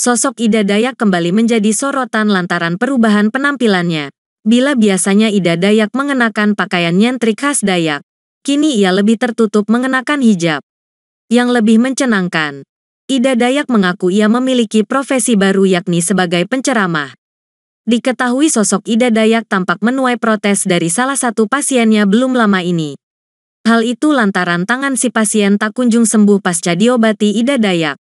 sosok Ida Dayak kembali menjadi sorotan lantaran perubahan penampilannya. Bila biasanya Ida Dayak mengenakan pakaian nyentrik khas Dayak, kini ia lebih tertutup mengenakan hijab. Yang lebih mencenangkan, Ida Dayak mengaku ia memiliki profesi baru yakni sebagai penceramah. Diketahui sosok Ida Dayak tampak menuai protes dari salah satu pasiennya belum lama ini. Hal itu lantaran tangan si pasien tak kunjung sembuh pasca diobati Ida Dayak.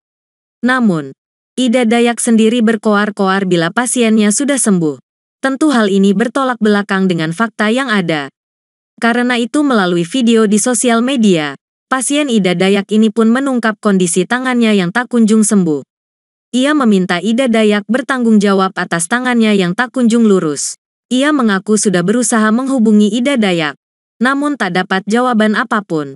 Namun, Ida Dayak sendiri berkoar-koar bila pasiennya sudah sembuh. Tentu hal ini bertolak belakang dengan fakta yang ada. Karena itu melalui video di sosial media, pasien Ida Dayak ini pun menungkap kondisi tangannya yang tak kunjung sembuh. Ia meminta Ida Dayak bertanggung jawab atas tangannya yang tak kunjung lurus. Ia mengaku sudah berusaha menghubungi Ida Dayak, namun tak dapat jawaban apapun.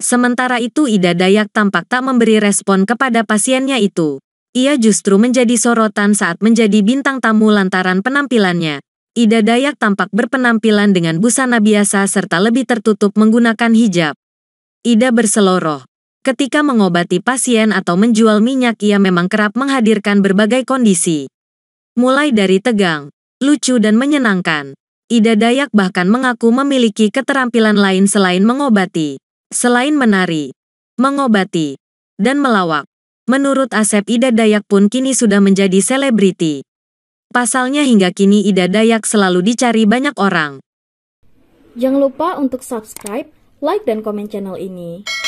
Sementara itu Ida Dayak tampak tak memberi respon kepada pasiennya itu. Ia justru menjadi sorotan saat menjadi bintang tamu lantaran penampilannya. Ida Dayak tampak berpenampilan dengan busana biasa serta lebih tertutup menggunakan hijab. Ida berseloroh. Ketika mengobati pasien atau menjual minyak ia memang kerap menghadirkan berbagai kondisi. Mulai dari tegang, lucu dan menyenangkan. Ida Dayak bahkan mengaku memiliki keterampilan lain selain mengobati. Selain menari, mengobati, dan melawak. Menurut Asep Ida Dayak pun kini sudah menjadi selebriti. Pasalnya hingga kini Ida Dayak selalu dicari banyak orang. Jangan lupa untuk subscribe, like, dan komen channel ini.